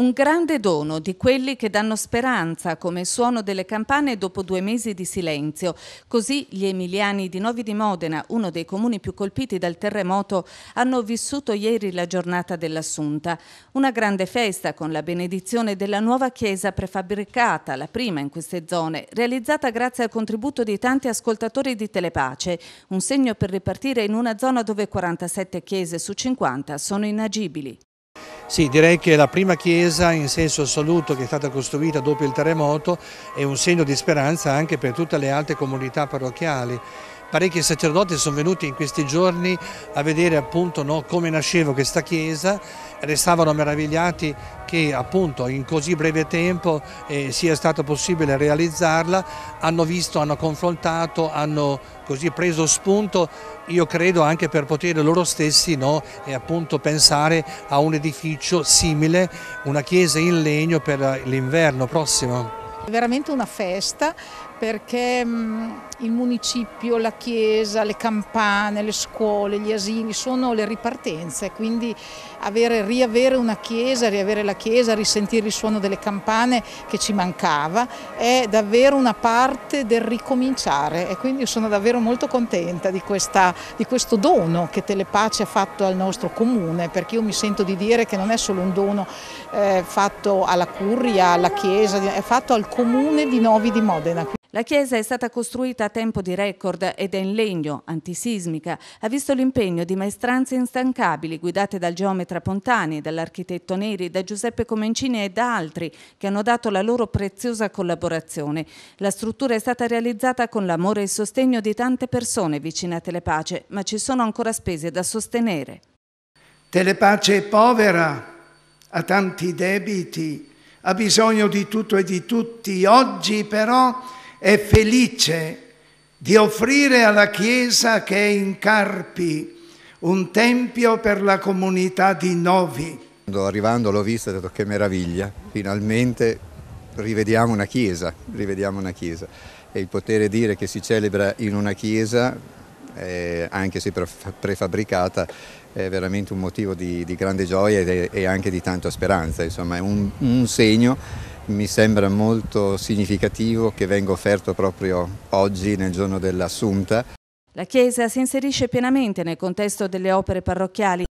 Un grande dono di quelli che danno speranza come suono delle campane dopo due mesi di silenzio. Così gli emiliani di Novi di Modena, uno dei comuni più colpiti dal terremoto, hanno vissuto ieri la giornata dell'Assunta. Una grande festa con la benedizione della nuova chiesa prefabbricata, la prima in queste zone, realizzata grazie al contributo di tanti ascoltatori di Telepace, un segno per ripartire in una zona dove 47 chiese su 50 sono inagibili. Sì, direi che la prima chiesa in senso assoluto che è stata costruita dopo il terremoto è un segno di speranza anche per tutte le altre comunità parrocchiali parecchi sacerdoti sono venuti in questi giorni a vedere appunto no, come nasceva questa chiesa restavano meravigliati che appunto in così breve tempo eh, sia stato possibile realizzarla, hanno visto, hanno confrontato, hanno così preso spunto, io credo anche per poter loro stessi no, pensare a un edificio simile, una chiesa in legno per l'inverno prossimo. È veramente una festa, perché mm, il municipio, la chiesa, le campane, le scuole, gli asili sono le ripartenze, quindi avere, riavere una chiesa, riavere la chiesa, risentire il suono delle campane che ci mancava è davvero una parte del ricominciare e quindi sono davvero molto contenta di, questa, di questo dono che Telepace ha fatto al nostro comune perché io mi sento di dire che non è solo un dono eh, fatto alla curia, alla chiesa, è fatto al comune di Novi di Modena. La chiesa è stata costruita a tempo di record ed è in legno, antisismica. Ha visto l'impegno di maestranze instancabili guidate dal geometra Pontani, dall'architetto Neri, da Giuseppe Comencini e da altri che hanno dato la loro preziosa collaborazione. La struttura è stata realizzata con l'amore e il sostegno di tante persone vicine a Telepace, ma ci sono ancora spese da sostenere. Telepace è povera, ha tanti debiti, ha bisogno di tutto e di tutti. Oggi però è felice di offrire alla Chiesa che è in Carpi un tempio per la comunità di Novi. Arrivando l'ho vista e ho detto che meraviglia, finalmente rivediamo una chiesa, rivediamo una chiesa. E il potere dire che si celebra in una chiesa, eh, anche se prefabbricata, è veramente un motivo di, di grande gioia e, e, anche di tanta speranza, insomma è un, un segno mi sembra molto significativo che venga offerto proprio oggi nel giorno dell'Assunta. La chiesa si inserisce pienamente nel contesto delle opere parrocchiali